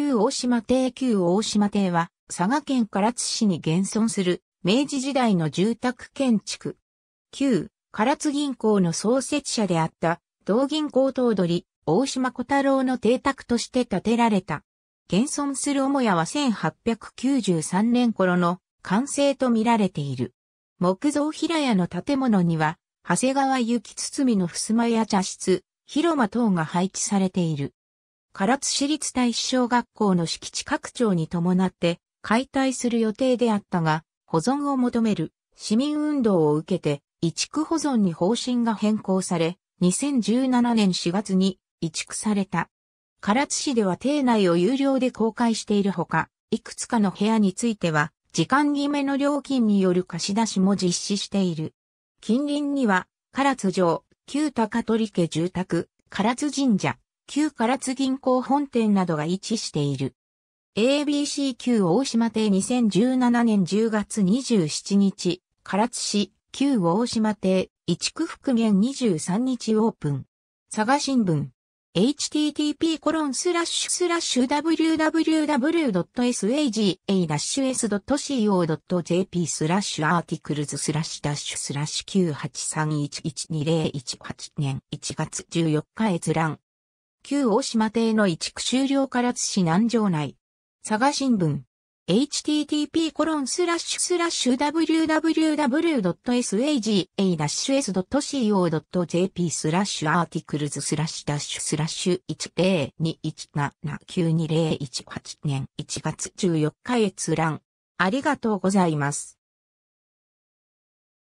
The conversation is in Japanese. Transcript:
旧大島邸旧大島邸は、佐賀県唐津市に現存する、明治時代の住宅建築。旧、唐津銀行の創設者であった、同銀行頭取、大島小太郎の邸宅として建てられた。現存する母屋は1893年頃の完成と見られている。木造平屋の建物には、長谷川幸堤の襖や茶室、広間等が配置されている。唐津市立大師小学校の敷地拡張に伴って解体する予定であったが、保存を求める市民運動を受けて、移築保存に方針が変更され、2017年4月に移築された。唐津市では邸内を有料で公開しているほか、いくつかの部屋については、時間決めの料金による貸し出しも実施している。近隣には、唐津城、旧高取家住宅、唐津神社、旧唐津銀行本店などが位置している。ABC 旧大島邸2017年10月27日、唐津市旧大島邸一区復元23日オープン。佐賀新聞。http コロンスラッシュスラッシュ www.saga-s.co.jp スラッシュアーティクルズスラッシュダッシュスラッシュ98311018年1月14日閲覧。旧大島邸の移築終了から津市南城内。佐賀新聞。http コロンスラッシュスラッシュ www.saga-s.co.jp スラッシュアーティクルズスラッシュダッシュスラッシュ102179201 8年1月14日閲覧。ありがとうございます。